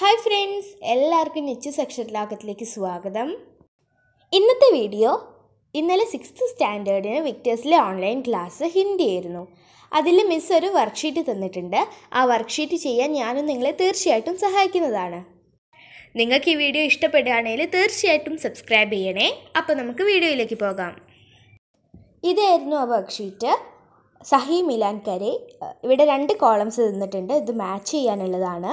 hi friends എല്ലാവർക്കും നെച്ച് അക്ഷരലാകത്തിലേക്ക് സ്വാഗതം ഇന്നത്തെ വീഡിയോ ഇന്നലെ സിക്സ്ത് സ്റ്റാൻഡേർഡിന് വിക്ടേഴ്സിലെ ഓൺലൈൻ ക്ലാസ് ഹിന്ദി ആയിരുന്നു അതിൽ മിസ് ഒരു വർക്ക്ഷീറ്റ് തന്നിട്ടുണ്ട് ആ വർക്ക്ഷീറ്റ് ചെയ്യാൻ ഞാനും നിങ്ങളെ തീർച്ചയായിട്ടും സഹായിക്കുന്നതാണ് നിങ്ങൾക്ക് ഈ വീഡിയോ ഇഷ്ടപ്പെടുകയാണെങ്കിൽ തീർച്ചയായിട്ടും സബ്സ്ക്രൈബ് ചെയ്യണേ അപ്പോൾ നമുക്ക് വീഡിയോയിലേക്ക് പോകാം ഇതായിരുന്നു ആ വർക്ക്ഷീറ്റ് സഹി മിലാൻ കരെ ഇവിടെ രണ്ട് കോളംസ് തന്നിട്ടുണ്ട് ഇത് മാച്ച് ചെയ്യാനുള്ളതാണ്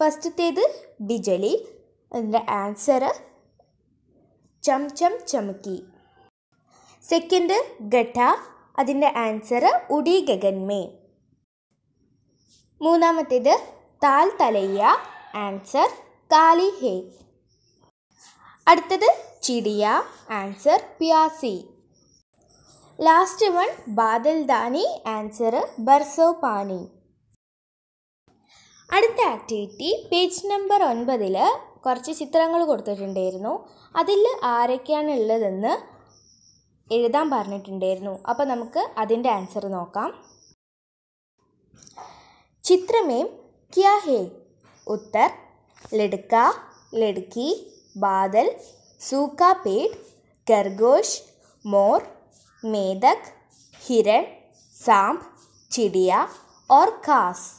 ഫസ്റ്റത്തേത് ബിജലി അതിൻ്റെ ആൻസർ ചംചം ചമക്കി സെക്കൻഡ് ഘട്ട അതിൻ്റെ ആൻസർ ഉടി ഗഗന്മേ മൂന്നാമത്തേത് താൽ തലയ്യ ആൻസർ കാലി ഹേ അടുത്തത് ചിടിയ ആൻസർ പ്യാസി ലാസ്റ്റ് വൺ ബാദൽ ദാനി ആൻസർ ബർസോ പാനി അടുത്ത ആക്ടിവിറ്റി പേജ് നമ്പർ ഒൻപതിൽ കുറച്ച് ചിത്രങ്ങൾ കൊടുത്തിട്ടുണ്ടായിരുന്നു അതിൽ ആരൊക്കെയാണ് ഉള്ളതെന്ന് എഴുതാൻ പറഞ്ഞിട്ടുണ്ടായിരുന്നു അപ്പോൾ നമുക്ക് അതിൻ്റെ ആൻസർ നോക്കാം ചിത്രമേം ക്യാ ഹേ ഉത്തർ ലഡുക്ക ലഡുക്കി ബാദൽ സൂക്ക പേട് ഖർഗോഷ് മോർ മേദക് ഹിരൺ സാമ്പ് ചിടിയ ഓർ കാസ്